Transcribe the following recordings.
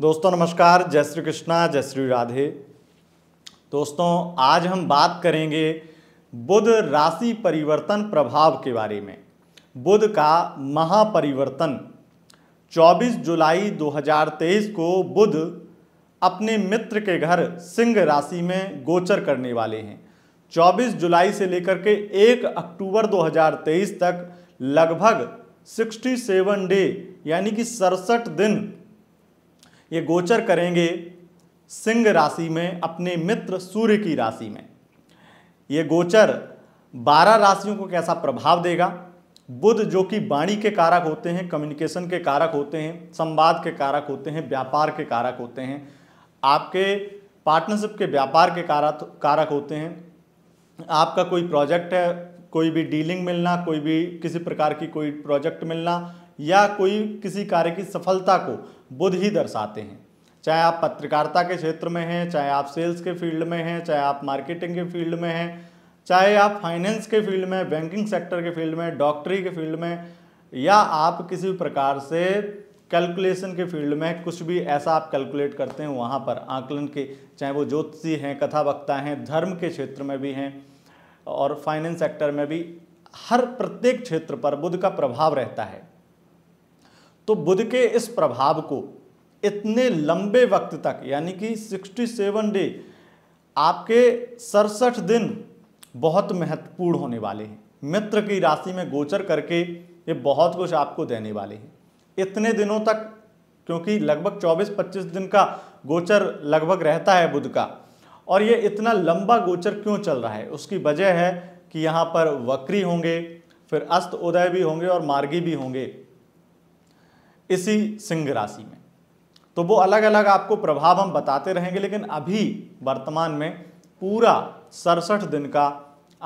दोस्तों नमस्कार जय श्री कृष्णा जय श्री राधे दोस्तों आज हम बात करेंगे बुध राशि परिवर्तन प्रभाव के बारे में बुध का महापरिवर्तन 24 जुलाई 2023 को बुध अपने मित्र के घर सिंह राशि में गोचर करने वाले हैं 24 जुलाई से लेकर के 1 अक्टूबर 2023 तक लगभग 67 डे यानी कि सड़सठ दिन ये गोचर करेंगे सिंह राशि में अपने मित्र सूर्य की राशि में ये गोचर बारह राशियों को कैसा प्रभाव देगा बुध जो कि वाणी के कारक होते हैं कम्युनिकेशन के कारक होते हैं संवाद के कारक होते हैं व्यापार के कारक होते हैं आपके पार्टनरशिप के व्यापार के कारक कारक होते हैं आपका कोई प्रोजेक्ट है कोई भी डीलिंग मिलना कोई भी किसी प्रकार की कोई प्रोजेक्ट मिलना या कोई किसी कार्य की सफलता को बुध ही दर्शाते हैं चाहे आप पत्रकारिता के क्षेत्र में हैं चाहे आप सेल्स के फील्ड में हैं चाहे आप मार्केटिंग के फील्ड में हैं चाहे आप फाइनेंस के फील्ड में बैंकिंग सेक्टर के फील्ड में डॉक्टरी के फील्ड में या आप किसी प्रकार से कैलकुलेशन के फील्ड में कुछ भी ऐसा आप कैलकुलेट करते हैं वहाँ पर आंकलन के चाहे वो ज्योतिषी हैं कथा वक्ता हैं धर्म के क्षेत्र में भी हैं और फाइनेंस सेक्टर में भी हर प्रत्येक क्षेत्र पर बुद्ध का प्रभाव रहता है तो बुध के इस प्रभाव को इतने लंबे वक्त तक यानी कि 67 डे आपके सड़सठ दिन बहुत महत्वपूर्ण होने वाले हैं मित्र की राशि में गोचर करके ये बहुत कुछ आपको देने वाले हैं इतने दिनों तक क्योंकि लगभग 24-25 दिन का गोचर लगभग रहता है बुध का और ये इतना लंबा गोचर क्यों चल रहा है उसकी वजह है कि यहाँ पर वक्री होंगे फिर अस्त उदय भी होंगे और मार्गी भी होंगे इसी सिंह राशि में तो वो अलग अलग आपको प्रभाव हम बताते रहेंगे लेकिन अभी वर्तमान में पूरा सड़सठ दिन का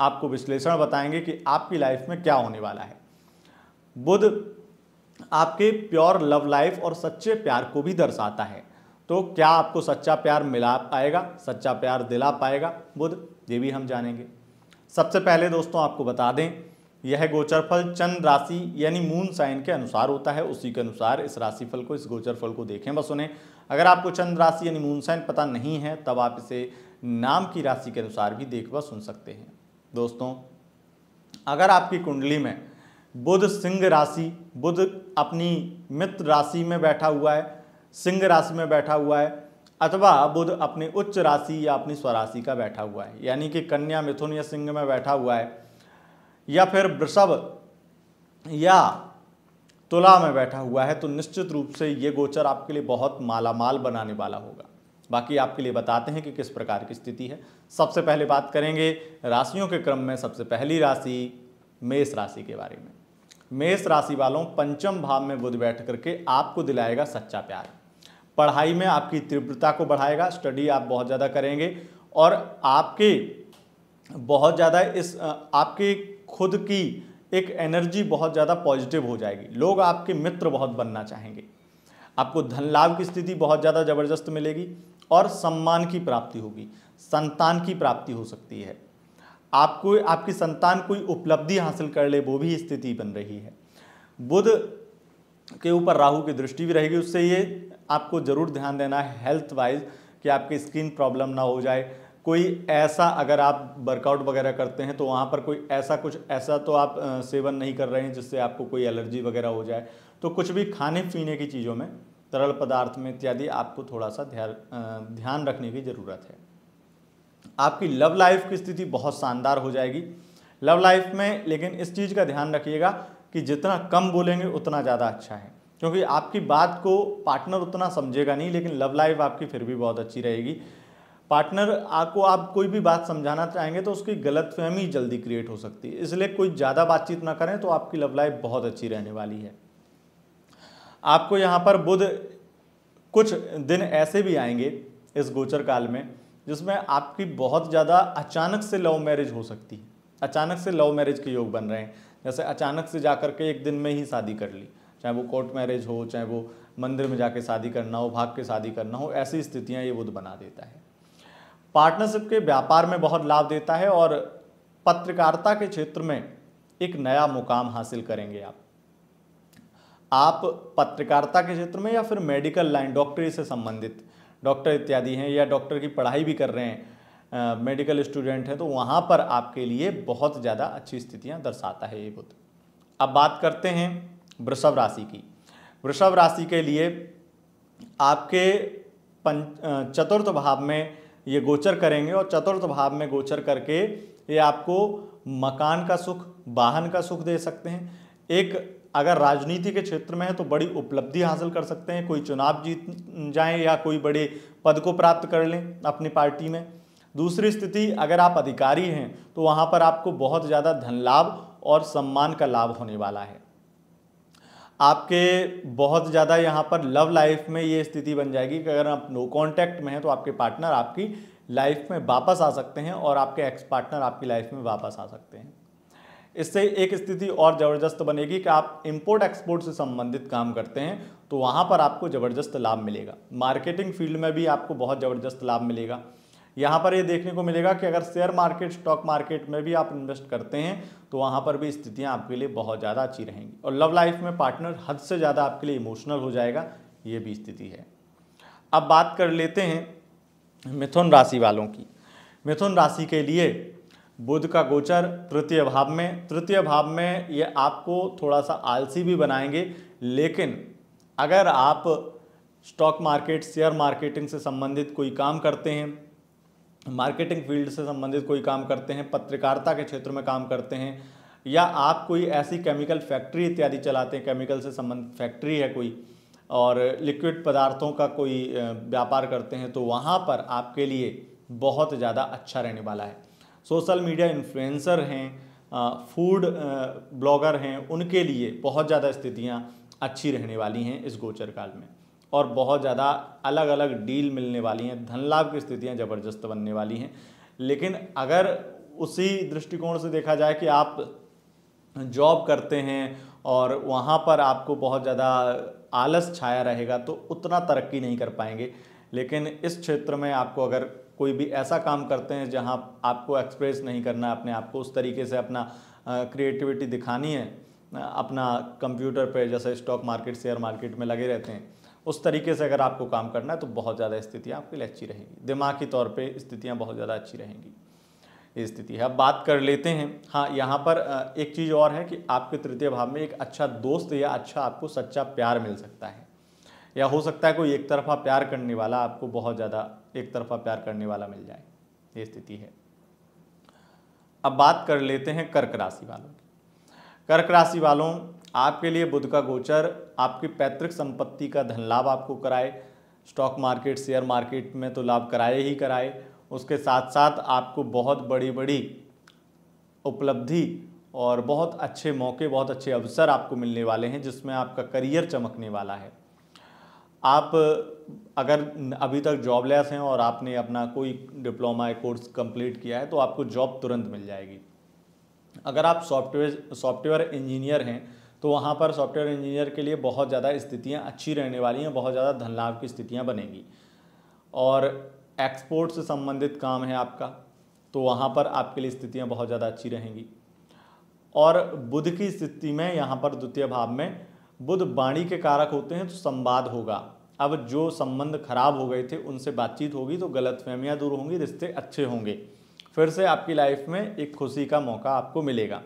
आपको विश्लेषण बताएंगे कि आपकी लाइफ में क्या होने वाला है बुध आपके प्योर लव लाइफ और सच्चे प्यार को भी दर्शाता है तो क्या आपको सच्चा प्यार मिला पाएगा सच्चा प्यार दिला पाएगा बुध ये भी हम जानेंगे सबसे पहले दोस्तों आपको बता दें यह गोचरफल चंद्र राशि यानी मून साइन के अनुसार होता है उसी के अनुसार इस राशिफल को इस गोचरफल को देखें बस उन्हें अगर आपको चंद्र राशि यानी मून साइन पता नहीं है तब आप इसे नाम की राशि के अनुसार भी देख व सुन सकते हैं दोस्तों अगर आपकी कुंडली में बुध सिंह राशि बुध अपनी मित्र राशि में बैठा हुआ है सिंह राशि में बैठा हुआ है अथवा बुध अपनी उच्च राशि या अपनी स्वराशि का बैठा हुआ है यानी कि कन्या मिथुन या सिंह में बैठा हुआ है या फिर वृषभ या तुला में बैठा हुआ है तो निश्चित रूप से ये गोचर आपके लिए बहुत मालामाल बनाने वाला होगा बाकी आपके लिए बताते हैं कि किस प्रकार की स्थिति है सबसे पहले बात करेंगे राशियों के क्रम में सबसे पहली राशि मेष राशि के बारे में मेष राशि वालों पंचम भाव में बुध बैठ करके आपको दिलाएगा सच्चा प्यार पढ़ाई में आपकी तीव्रता को बढ़ाएगा स्टडी आप बहुत ज़्यादा करेंगे और आपके बहुत ज़्यादा इस आपके खुद की एक एनर्जी बहुत ज़्यादा पॉजिटिव हो जाएगी लोग आपके मित्र बहुत बनना चाहेंगे आपको धन लाभ की स्थिति बहुत ज़्यादा ज़बरदस्त मिलेगी और सम्मान की प्राप्ति होगी संतान की प्राप्ति हो सकती है आपको आपकी संतान कोई उपलब्धि हासिल कर ले वो भी स्थिति बन रही है बुध के ऊपर राहु की दृष्टि भी रहेगी उससे ये आपको ज़रूर ध्यान देना है हेल्थ वाइज कि आपकी स्किन प्रॉब्लम ना हो जाए कोई ऐसा अगर आप वर्कआउट वगैरह करते हैं तो वहाँ पर कोई ऐसा कुछ ऐसा तो आप सेवन नहीं कर रहे हैं जिससे आपको कोई एलर्जी वगैरह हो जाए तो कुछ भी खाने पीने की चीज़ों में तरल पदार्थ में इत्यादि आपको थोड़ा सा ध्यान ध्यान रखने की ज़रूरत है आपकी लव लाइफ की स्थिति बहुत शानदार हो जाएगी लव लाइफ में लेकिन इस चीज़ का ध्यान रखिएगा कि जितना कम बोलेंगे उतना ज़्यादा अच्छा है क्योंकि आपकी बात को पार्टनर उतना समझेगा नहीं लेकिन लव लाइफ आपकी फिर भी बहुत अच्छी रहेगी पार्टनर आपको आप कोई भी बात समझाना चाहेंगे तो उसकी गलत फहमी जल्दी क्रिएट हो सकती है इसलिए कोई ज़्यादा बातचीत ना करें तो आपकी लव लाइफ बहुत अच्छी रहने वाली है आपको यहाँ पर बुध कुछ दिन ऐसे भी आएंगे इस गोचर काल में जिसमें आपकी बहुत ज़्यादा अचानक से लव मैरिज हो सकती है अचानक से लव मैरिज के योग बन रहे हैं जैसे अचानक से जा कर के एक दिन में ही शादी कर ली चाहे वो कोर्ट मैरिज हो चाहे वो मंदिर में जाके शादी करना हो भाग के शादी करना हो ऐसी स्थितियाँ ये बुध बना देता है पार्टनरशिप के व्यापार में बहुत लाभ देता है और पत्रकारिता के क्षेत्र में एक नया मुकाम हासिल करेंगे आप आप पत्रकारिता के क्षेत्र में या फिर मेडिकल लाइन डॉक्टरी से संबंधित डॉक्टर इत्यादि हैं या डॉक्टर की पढ़ाई भी कर रहे हैं आ, मेडिकल स्टूडेंट हैं तो वहाँ पर आपके लिए बहुत ज़्यादा अच्छी स्थितियाँ दर्शाता है ये बुद्ध अब बात करते हैं वृषभ राशि की वृषभ राशि के लिए आपके पंच चतुर्थ भाव में ये गोचर करेंगे और चतुर्थ भाव में गोचर करके ये आपको मकान का सुख वाहन का सुख दे सकते हैं एक अगर राजनीति के क्षेत्र में है तो बड़ी उपलब्धि हासिल कर सकते हैं कोई चुनाव जीत जाए या कोई बड़े पद को प्राप्त कर लें अपनी पार्टी में दूसरी स्थिति अगर आप अधिकारी हैं तो वहाँ पर आपको बहुत ज़्यादा धन लाभ और सम्मान का लाभ होने वाला है आपके बहुत ज़्यादा यहाँ पर लव लाइफ में ये स्थिति बन जाएगी कि अगर आप नो कॉन्टैक्ट में हैं तो आपके पार्टनर आपकी लाइफ में वापस आ सकते हैं और आपके एक्स पार्टनर आपकी लाइफ में वापस आ सकते हैं इससे एक स्थिति और ज़बरदस्त बनेगी कि आप इंपोर्ट एक्सपोर्ट से संबंधित काम करते हैं तो वहाँ पर आपको ज़बरदस्त लाभ मिलेगा मार्केटिंग फील्ड में भी आपको बहुत ज़बरदस्त लाभ मिलेगा यहाँ पर ये देखने को मिलेगा कि अगर शेयर मार्केट स्टॉक मार्केट में भी आप इन्वेस्ट करते हैं तो वहाँ पर भी स्थितियाँ आपके लिए बहुत ज़्यादा अच्छी रहेंगी और लव लाइफ में पार्टनर हद से ज़्यादा आपके लिए इमोशनल हो जाएगा ये भी स्थिति है अब बात कर लेते हैं मिथुन राशि वालों की मिथुन राशि के लिए बुध का गोचर तृतीय भाव में तृतीय भाव में ये आपको थोड़ा सा आलसी भी बनाएंगे लेकिन अगर आप स्टॉक मार्केट शेयर मार्केटिंग से संबंधित कोई काम करते हैं मार्केटिंग फील्ड से संबंधित कोई काम करते हैं पत्रकारिता के क्षेत्र में काम करते हैं या आप कोई ऐसी केमिकल फैक्ट्री इत्यादि चलाते हैं केमिकल से संबंधित फैक्ट्री है कोई और लिक्विड पदार्थों का कोई व्यापार करते हैं तो वहाँ पर आपके लिए बहुत ज़्यादा अच्छा रहने वाला है सोशल मीडिया इन्फ्लुएंसर हैं फूड ब्लॉगर हैं उनके लिए बहुत ज़्यादा स्थितियाँ अच्छी रहने वाली हैं इस गोचर काल में और बहुत ज़्यादा अलग अलग डील मिलने वाली हैं धन लाभ की स्थितियाँ ज़बरदस्त बनने वाली हैं लेकिन अगर उसी दृष्टिकोण से देखा जाए कि आप जॉब करते हैं और वहाँ पर आपको बहुत ज़्यादा आलस छाया रहेगा तो उतना तरक्की नहीं कर पाएंगे लेकिन इस क्षेत्र में आपको अगर कोई भी ऐसा काम करते हैं जहाँ आपको एक्सप्रेस नहीं करना अपने आप को उस तरीके से अपना क्रिएटिविटी दिखानी है अपना कंप्यूटर पे जैसे स्टॉक मार्केट शेयर मार्केट में लगे रहते हैं उस तरीके से अगर आपको काम करना है तो बहुत ज़्यादा स्थितियाँ आपके लिए अच्छी रहेंगी दिमाग के तौर पर स्थितियाँ बहुत ज़्यादा अच्छी रहेंगी ये स्थिति है अब बात कर लेते हैं हाँ यहाँ पर एक चीज़ और है कि आपके तृतीय भाव में एक अच्छा दोस्त या अच्छा आपको सच्चा प्यार मिल सकता है या हो सकता है कोई एक तरफा प्यार करने वाला आपको बहुत ज़्यादा एक तरफा प्यार करने वाला मिल जाए ये स्थिति है अब बात कर लेते हैं कर्क राशि वालों की कर्क राशि वालों आपके लिए बुध का गोचर आपकी पैतृक संपत्ति का धन लाभ आपको कराए स्टॉक मार्केट शेयर मार्केट में तो लाभ कराए ही कराए उसके साथ साथ आपको बहुत बड़ी बड़ी उपलब्धि और बहुत अच्छे मौके बहुत अच्छे अवसर आपको मिलने वाले हैं जिसमें आपका करियर चमकने वाला है आप अगर अभी तक जॉबलेस हैं और आपने अपना कोई डिप्लोमा या कोर्स कंप्लीट किया है तो आपको जॉब तुरंत मिल जाएगी अगर आप सॉफ्टवेयर सॉफ्टवेयर इंजीनियर हैं तो वहाँ पर सॉफ्टवेयर इंजीनियर के लिए बहुत ज़्यादा स्थितियाँ अच्छी रहने वाली हैं बहुत ज़्यादा धन लाभ की स्थितियाँ बनेगी और एक्सपोर्ट से संबंधित काम है आपका तो वहाँ पर आपके लिए स्थितियाँ बहुत ज़्यादा अच्छी रहेंगी और बुध की स्थिति में यहाँ पर द्वितीय भाव में बुध वाणी के कारक होते हैं तो संवाद होगा अब जो संबंध खराब हो गए थे उनसे बातचीत होगी तो गलत फहमियाँ दूर होंगी रिश्ते अच्छे होंगे फिर से आपकी लाइफ में एक खुशी का मौका आपको मिलेगा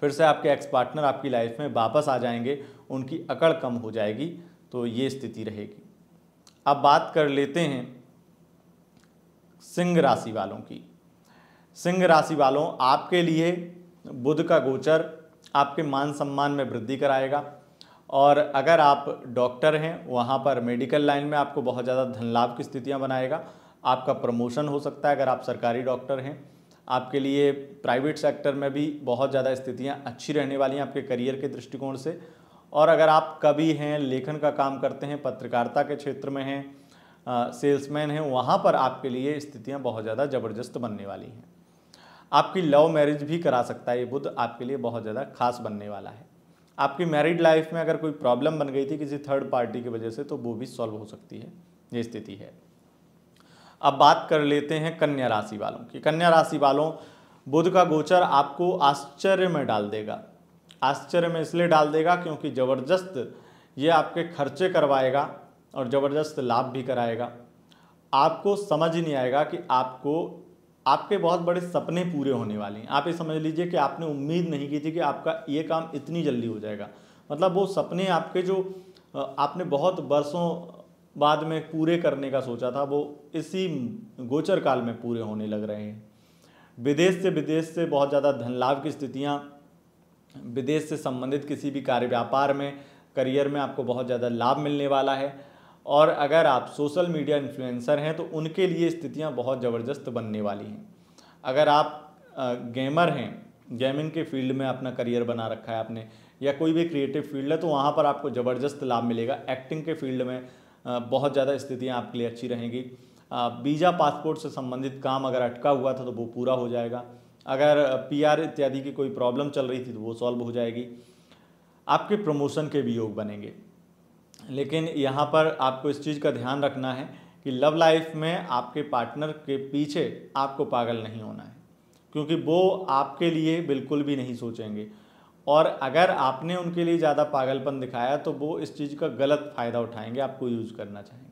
फिर से आपके एक्स पार्टनर आपकी लाइफ में वापस आ जाएंगे उनकी अकड़ कम हो जाएगी तो ये स्थिति रहेगी अब बात कर लेते हैं सिंह राशि वालों की सिंह राशि वालों आपके लिए बुध का गोचर आपके मान सम्मान में वृद्धि कराएगा और अगर आप डॉक्टर हैं वहाँ पर मेडिकल लाइन में आपको बहुत ज़्यादा धन लाभ की स्थितियाँ बनाएगा आपका प्रमोशन हो सकता है अगर आप सरकारी डॉक्टर हैं आपके लिए प्राइवेट सेक्टर में भी बहुत ज़्यादा स्थितियाँ अच्छी रहने वाली हैं आपके करियर के दृष्टिकोण से और अगर आप कवि हैं लेखन का काम करते हैं पत्रकारिता के क्षेत्र में हैं सेल्समैन हैं वहाँ पर आपके लिए स्थितियाँ बहुत ज़्यादा ज़बरदस्त बनने वाली हैं आपकी लव मैरिज भी करा सकता है ये बुद्ध आपके लिए बहुत ज़्यादा खास बनने वाला है आपकी मैरिड लाइफ में अगर कोई प्रॉब्लम बन गई थी किसी थर्ड पार्टी की वजह से तो वो भी सॉल्व हो सकती है ये स्थिति है अब बात कर लेते हैं कन्या राशि वालों की कन्या राशि वालों बुध का गोचर आपको आश्चर्य में डाल देगा आश्चर्य में इसलिए डाल देगा क्योंकि ज़बरदस्त ये आपके खर्चे करवाएगा और ज़बरदस्त लाभ भी कराएगा आपको समझ ही नहीं आएगा कि आपको आपके बहुत बड़े सपने पूरे होने वाले हैं आप ये समझ लीजिए कि आपने उम्मीद नहीं की थी कि आपका ये काम इतनी जल्दी हो जाएगा मतलब वो सपने आपके जो आपने बहुत बरसों बाद में पूरे करने का सोचा था वो इसी गोचर काल में पूरे होने लग रहे हैं विदेश से विदेश से बहुत ज़्यादा धन लाभ की स्थितियाँ विदेश से संबंधित किसी भी कार्य व्यापार में करियर में आपको बहुत ज़्यादा लाभ मिलने वाला है और अगर आप सोशल मीडिया इन्फ्लुएंसर हैं तो उनके लिए स्थितियाँ बहुत ज़बरदस्त बनने वाली हैं अगर आप गेमर हैं गेमिंग के फील्ड में अपना करियर बना रखा है आपने या कोई भी क्रिएटिव फील्ड है तो वहाँ पर आपको ज़बरदस्त लाभ मिलेगा एक्टिंग के फील्ड में बहुत ज़्यादा स्थितियाँ आपके लिए अच्छी रहेंगी वीज़ा पासपोर्ट से संबंधित काम अगर अटका हुआ था तो वो पूरा हो जाएगा अगर पीआर इत्यादि की कोई प्रॉब्लम चल रही थी तो वो सॉल्व हो जाएगी आपके प्रमोशन के भी योग बनेंगे लेकिन यहाँ पर आपको इस चीज़ का ध्यान रखना है कि लव लाइफ में आपके पार्टनर के पीछे आपको पागल नहीं होना है क्योंकि वो आपके लिए बिल्कुल भी नहीं सोचेंगे और अगर आपने उनके लिए ज़्यादा पागलपन दिखाया तो वो इस चीज़ का गलत फ़ायदा उठाएंगे आपको यूज़ करना चाहेंगे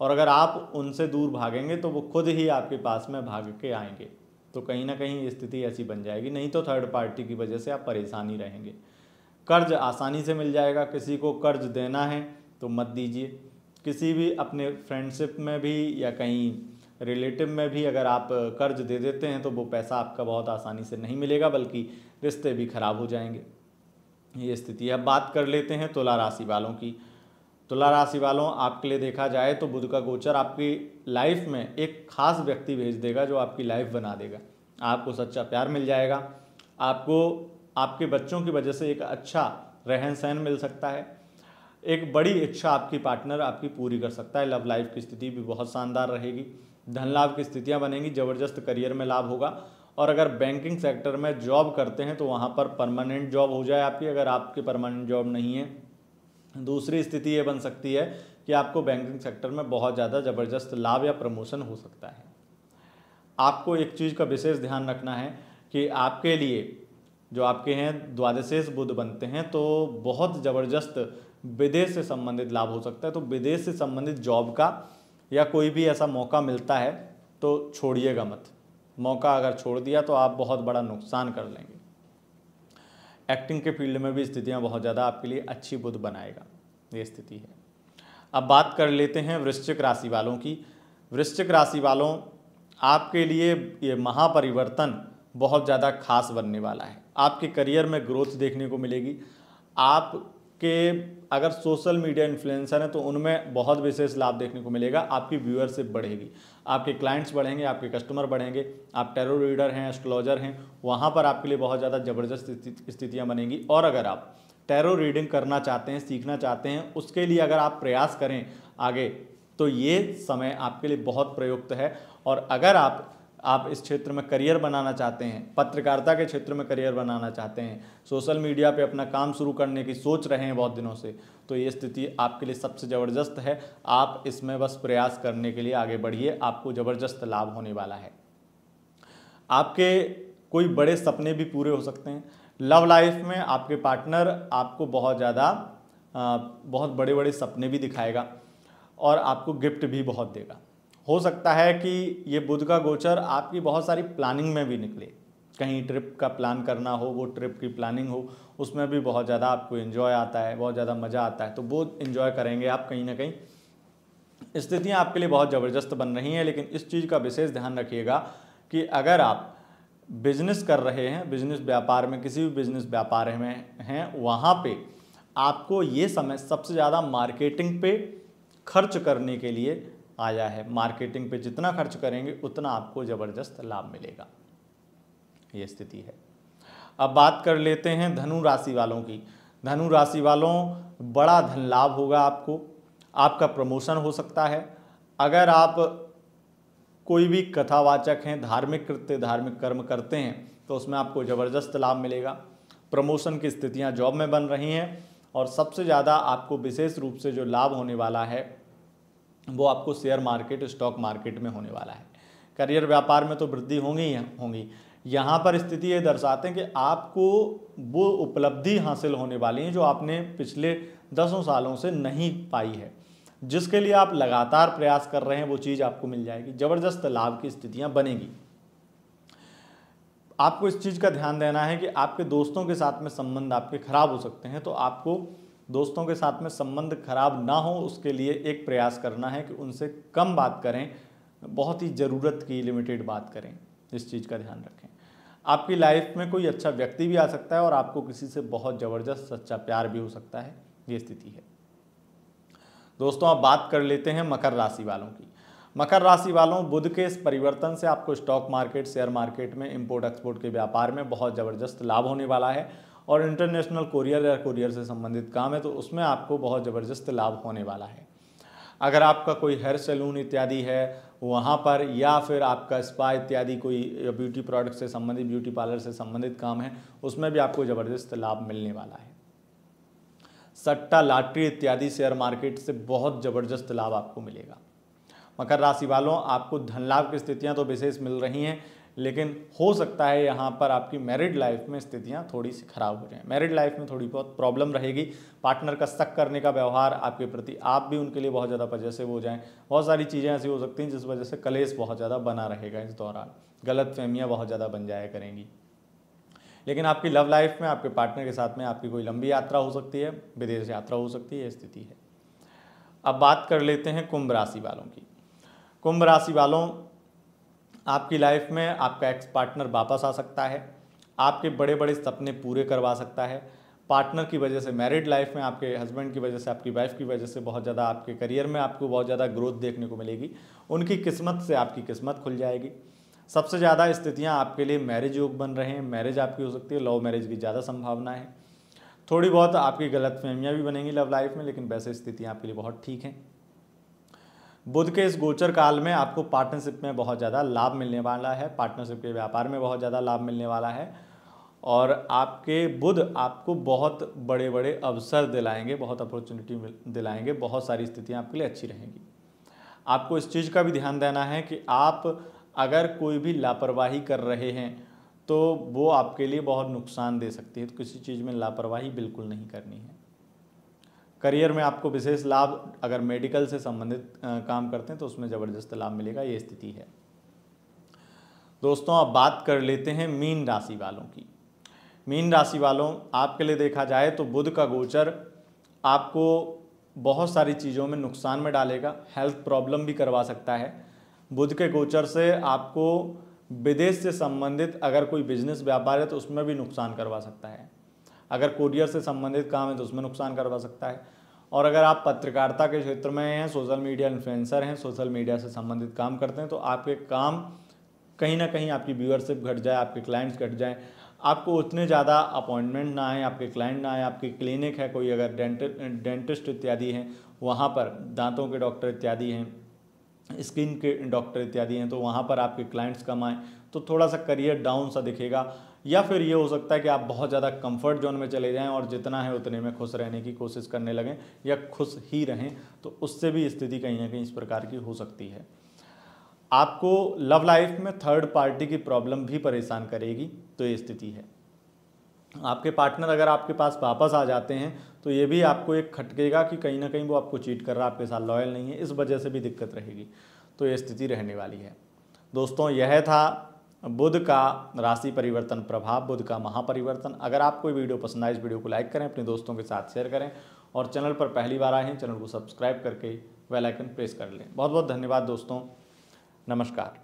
और अगर आप उनसे दूर भागेंगे तो वो खुद ही आपके पास में भाग के आएंगे तो कहीं ना कहीं स्थिति ऐसी बन जाएगी नहीं तो थर्ड पार्टी की वजह से आप परेशानी रहेंगे कर्ज आसानी से मिल जाएगा किसी को कर्ज देना है तो मत दीजिए किसी भी अपने फ्रेंडशिप में भी या कहीं रिलेटिव में भी अगर आप कर्ज दे देते हैं तो वो पैसा आपका बहुत आसानी से नहीं मिलेगा बल्कि रिश्ते भी ख़राब हो जाएंगे ये स्थिति अब बात कर लेते हैं तुला राशि वालों की तुला राशि वालों आपके लिए देखा जाए तो बुध का गोचर आपकी लाइफ में एक खास व्यक्ति भेज देगा जो आपकी लाइफ बना देगा आपको सच्चा प्यार मिल जाएगा आपको आपके बच्चों की वजह से एक अच्छा रहन सहन मिल सकता है एक बड़ी इच्छा आपकी पार्टनर आपकी पूरी कर सकता है लव लाइफ की स्थिति भी बहुत शानदार रहेगी धन लाभ की स्थितियाँ बनेंगी जबरदस्त करियर में लाभ होगा और अगर बैंकिंग सेक्टर में जॉब करते हैं तो वहाँ पर परमानेंट जॉब हो जाए आपकी अगर आपकी परमानेंट जॉब नहीं है दूसरी स्थिति ये बन सकती है कि आपको बैंकिंग सेक्टर में बहुत ज़्यादा ज़बरदस्त लाभ या प्रमोशन हो सकता है आपको एक चीज़ का विशेष ध्यान रखना है कि आपके लिए जो आपके हैं द्वादशेष बुद्ध बनते हैं तो बहुत ज़बरदस्त विदेश से संबंधित लाभ हो सकता है तो विदेश से संबंधित जॉब का या कोई भी ऐसा मौका मिलता है तो छोड़िएगा मत मौका अगर छोड़ दिया तो आप बहुत बड़ा नुकसान कर लेंगे एक्टिंग के फील्ड में भी स्थितियाँ बहुत ज़्यादा आपके लिए अच्छी बुद्ध बनाएगा ये स्थिति है अब बात कर लेते हैं वृश्चिक राशि वालों की वृश्चिक राशि वालों आपके लिए ये महापरिवर्तन बहुत ज़्यादा खास बनने वाला है आपके करियर में ग्रोथ देखने को मिलेगी आप के अगर सोशल मीडिया इन्फ्लुएंसर हैं तो उनमें बहुत विशेष लाभ देखने को मिलेगा आपकी व्यूअरशिप बढ़ेगी आपके क्लाइंट्स बढ़ेंगे आपके कस्टमर बढ़ेंगे आप टेरो रीडर हैं एस्ट्रोलॉजर हैं वहाँ पर आपके लिए बहुत ज़्यादा ज़बरदस्त स्थितियाँ बनेंगी और अगर आप टेरो रीडिंग करना चाहते हैं सीखना चाहते हैं उसके लिए अगर आप प्रयास करें आगे तो ये समय आपके लिए बहुत प्रयुक्त है और अगर आप आप इस क्षेत्र में करियर बनाना चाहते हैं पत्रकारिता के क्षेत्र में करियर बनाना चाहते हैं सोशल मीडिया पे अपना काम शुरू करने की सोच रहे हैं बहुत दिनों से तो ये स्थिति आपके लिए सबसे ज़बरदस्त है आप इसमें बस प्रयास करने के लिए आगे बढ़िए आपको ज़बरदस्त लाभ होने वाला है आपके कोई बड़े सपने भी पूरे हो सकते हैं लव लाइफ में आपके पार्टनर आपको बहुत ज़्यादा बहुत बड़े बड़े सपने भी दिखाएगा और आपको गिफ्ट भी बहुत देगा हो सकता है कि ये बुध का गोचर आपकी बहुत सारी प्लानिंग में भी निकले कहीं ट्रिप का प्लान करना हो वो ट्रिप की प्लानिंग हो उसमें भी बहुत ज़्यादा आपको इन्जॉय आता है बहुत ज़्यादा मज़ा आता है तो वो इन्जॉय करेंगे आप कहीं ना कहीं स्थितियाँ आपके लिए बहुत ज़बरदस्त बन रही हैं लेकिन इस चीज़ का विशेष ध्यान रखिएगा कि अगर आप बिजनेस कर रहे हैं बिजनेस व्यापार में किसी भी बिजनेस व्यापार में हैं वहाँ पे आपको ये समय सबसे ज़्यादा मार्केटिंग पे खर्च करने के लिए आया है मार्केटिंग पे जितना खर्च करेंगे उतना आपको ज़बरदस्त लाभ मिलेगा ये स्थिति है अब बात कर लेते हैं धनु राशि वालों की धनु राशि वालों बड़ा धन लाभ होगा आपको आपका प्रमोशन हो सकता है अगर आप कोई भी कथावाचक हैं धार्मिक कृत्य धार्मिक कर्म करते हैं तो उसमें आपको ज़बरदस्त लाभ मिलेगा प्रमोशन की स्थितियां जॉब में बन रही हैं और सबसे ज़्यादा आपको विशेष रूप से जो लाभ होने वाला है वो आपको शेयर मार्केट स्टॉक मार्केट में होने वाला है करियर व्यापार में तो वृद्धि होंगी ही होंगी यहाँ पर स्थिति ये दर्शाते हैं कि आपको वो उपलब्धि हासिल होने वाली है जो आपने पिछले दसों सालों से नहीं पाई है जिसके लिए आप लगातार प्रयास कर रहे हैं वो चीज़ आपको मिल जाएगी जबरदस्त लाभ की स्थितियाँ बनेगी आपको इस चीज़ का ध्यान देना है कि आपके दोस्तों के साथ में संबंध आपके खराब हो सकते हैं तो आपको दोस्तों के साथ में संबंध खराब ना हो उसके लिए एक प्रयास करना है कि उनसे कम बात करें बहुत ही ज़रूरत की लिमिटेड बात करें इस चीज़ का ध्यान रखें आपकी लाइफ में कोई अच्छा व्यक्ति भी आ सकता है और आपको किसी से बहुत ज़बरदस्त सच्चा प्यार भी हो सकता है ये स्थिति है दोस्तों आप बात कर लेते हैं मकर राशि वालों की मकर राशि वालों बुध के इस परिवर्तन से आपको स्टॉक मार्केट शेयर मार्केट में इंपोर्ट एक्सपोर्ट के व्यापार में बहुत ज़बरदस्त लाभ होने वाला है और इंटरनेशनल कोरियर या कोरियर से संबंधित काम है तो उसमें आपको बहुत ज़बरदस्त लाभ होने वाला है अगर आपका कोई हेयर सैलून इत्यादि है वहाँ पर या फिर आपका स्पा इत्यादि कोई ब्यूटी प्रोडक्ट से संबंधित ब्यूटी पार्लर से संबंधित काम है उसमें भी आपको ज़बरदस्त लाभ मिलने वाला है सट्टा लाटरी इत्यादि शेयर मार्केट से बहुत ज़बरदस्त लाभ आपको मिलेगा मकर राशि वालों आपको धन लाभ की स्थितियां तो विशेष मिल रही हैं लेकिन हो सकता है यहाँ पर आपकी मैरिड लाइफ में स्थितियाँ थोड़ी सी खराब हो जाएँ मैरिड लाइफ में थोड़ी बहुत प्रॉब्लम रहेगी पार्टनर का शक करने का व्यवहार आपके प्रति आप भी उनके लिए बहुत ज़्यादा पजेसिव हो जाएँ बहुत सारी चीज़ें ऐसी हो सकती हैं जिस वजह से कलेस बहुत ज़्यादा बना रहेगा इस दौरान गलत फहमियाँ बहुत ज़्यादा बन जाया करेंगी लेकिन आपकी लव लाइफ में आपके पार्टनर के साथ में आपकी कोई लंबी यात्रा हो सकती है विदेश यात्रा हो सकती है स्थिति है अब बात कर लेते हैं कुंभ राशि वालों की कुंभ राशि वालों आपकी लाइफ में आपका एक्स पार्टनर वापस आ सकता है आपके बड़े बड़े सपने पूरे करवा सकता है पार्टनर की वजह से मैरिड लाइफ में आपके हस्बैंड की वजह से आपकी वाइफ की वजह से बहुत ज़्यादा आपके करियर में आपको बहुत ज़्यादा ग्रोथ देखने को मिलेगी उनकी किस्मत से आपकी किस्मत खुल जाएगी सबसे ज़्यादा स्थितियाँ आपके लिए मैरिज योग बन रहे हैं मैरिज आपकी हो सकती है लव मैरिज की ज़्यादा संभावना है थोड़ी बहुत आपकी गलत फहमियाँ भी बनेंगी लव लाइफ में लेकिन वैसे स्थितियाँ आपके लिए बहुत ठीक हैं बुध के इस गोचर काल में आपको पार्टनरशिप में बहुत ज़्यादा लाभ मिलने वाला है पार्टनरशिप के व्यापार में बहुत ज़्यादा लाभ मिलने वाला है और आपके बुध आपको बहुत बड़े बड़े अवसर दिलाएंगे बहुत अपॉर्चुनिटी दिलाएंगे बहुत सारी स्थितियाँ आपके लिए अच्छी रहेंगी आपको इस चीज़ का भी ध्यान देना है कि आप अगर कोई भी लापरवाही कर रहे हैं तो वो आपके लिए बहुत नुकसान दे सकती है तो किसी चीज़ में लापरवाही बिल्कुल नहीं करनी है करियर में आपको विशेष लाभ अगर मेडिकल से संबंधित काम करते हैं तो उसमें ज़बरदस्त लाभ मिलेगा ये स्थिति है दोस्तों अब बात कर लेते हैं मीन राशि वालों की मीन राशि वालों आपके लिए देखा जाए तो बुध का गोचर आपको बहुत सारी चीज़ों में नुकसान में डालेगा हेल्थ प्रॉब्लम भी करवा सकता है बुध के गोचर से आपको विदेश से संबंधित अगर कोई बिजनेस व्यापार है तो उसमें भी नुकसान करवा सकता है अगर कोरियर से संबंधित काम है तो उसमें नुकसान करवा सकता है और अगर आप पत्रकारिता के क्षेत्र में हैं सोशल मीडिया इन्फ्लुएंसर हैं सोशल मीडिया से संबंधित काम करते हैं तो आपके काम कहीं ना कहीं आपकी व्यूअरशिप घट जाए आपके क्लाइंट्स घट जाएँ आपको उतने ज़्यादा अपॉइंटमेंट ना आए आपके क्लाइंट ना आए आपकी क्लिनिक है कोई अगर डेंटल डेंटिस्ट इत्यादि हैं वहाँ पर दांतों के डॉक्टर इत्यादि हैं स्किन के डॉक्टर इत्यादि हैं तो वहाँ पर आपके क्लाइंट्स कम आएँ तो थोड़ा सा करियर डाउन सा दिखेगा या फिर ये हो सकता है कि आप बहुत ज़्यादा कंफर्ट जोन में चले जाएं और जितना है उतने में खुश रहने की कोशिश करने लगें या खुश ही रहें तो उससे भी स्थिति कहीं ना कहीं इस प्रकार की हो सकती है आपको लव लाइफ में थर्ड पार्टी की प्रॉब्लम भी परेशान करेगी तो ये स्थिति है आपके पार्टनर अगर आपके पास वापस आ जाते हैं तो ये भी आपको एक खटकेगा कि कहीं ना कहीं वो आपको चीट कर रहा है आपके साथ लॉयल नहीं है इस वजह से भी दिक्कत रहेगी तो ये स्थिति रहने वाली है दोस्तों यह था बुध का राशि परिवर्तन प्रभाव बुध का महापरिवर्तन अगर आपको वीडियो पसंद आए इस वीडियो को लाइक करें अपने दोस्तों के साथ शेयर करें और चैनल पर पहली बार आए हैं चैनल को सब्सक्राइब करके वेलाइकन प्रेस कर लें बहुत बहुत धन्यवाद दोस्तों नमस्कार